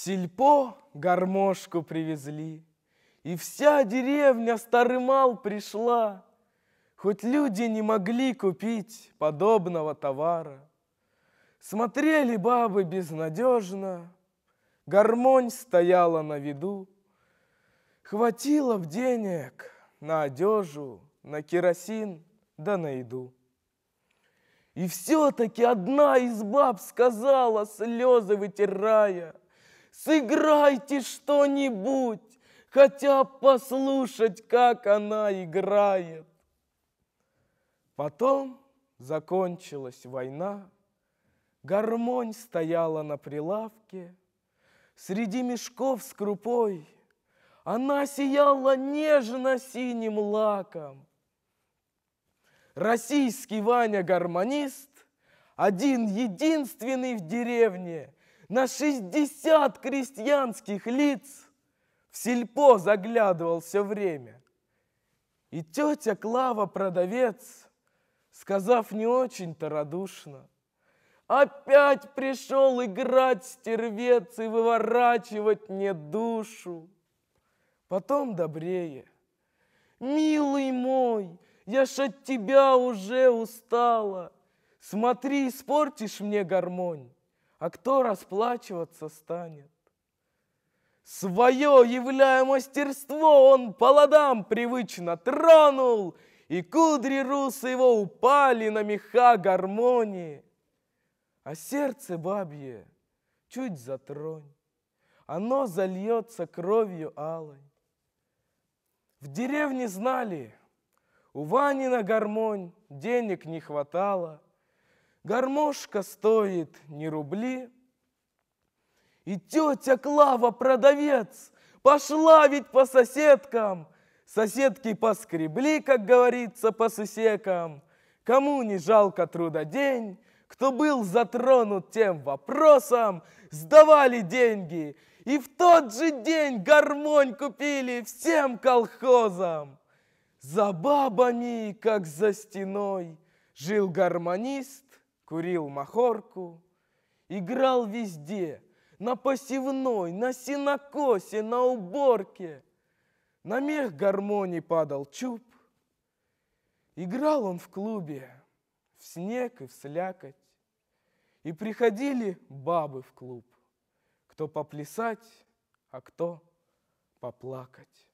сельпо гармошку привезли, И вся деревня старымал пришла, Хоть люди не могли купить подобного товара. Смотрели бабы безнадежно, Гармонь стояла на виду, Хватило б денег на одежу, на керосин да на еду. И все-таки одна из баб сказала, слезы вытирая – сыграйте что-нибудь, хотя послушать, как она играет. Потом закончилась война, гармонь стояла на прилавке, среди мешков с крупой она сияла нежно-синим лаком. Российский Ваня-гармонист, один единственный в деревне – на 60 крестьянских лиц. В сельпо заглядывал все время. И тетя Клава продавец, сказав не очень-то радушно, Опять пришел играть стервец и выворачивать мне душу. Потом добрее. Милый мой, я ж от тебя уже устала. Смотри, испортишь мне гармонь а кто расплачиваться станет? Свое, являя мастерство, он по ладам привычно тронул, и кудри русы его упали на меха гармонии. А сердце бабье чуть затронь, оно зальется кровью алой. В деревне знали, у Вани на гармонь денег не хватало — Гармошка стоит не рубли. И тетя Клава, продавец, пошла ведь по соседкам. Соседки поскребли, как говорится, по сусекам. Кому не жалко труда день, кто был затронут тем вопросом, сдавали деньги. И в тот же день гармонь купили всем колхозам. За бабами, как за стеной, жил гармонист курил махорку, играл везде, на посевной, на синокосе, на уборке. На мех гармонии падал чуб. Играл он в клубе, в снег и в слякоть. И приходили бабы в клуб, кто поплясать, а кто поплакать.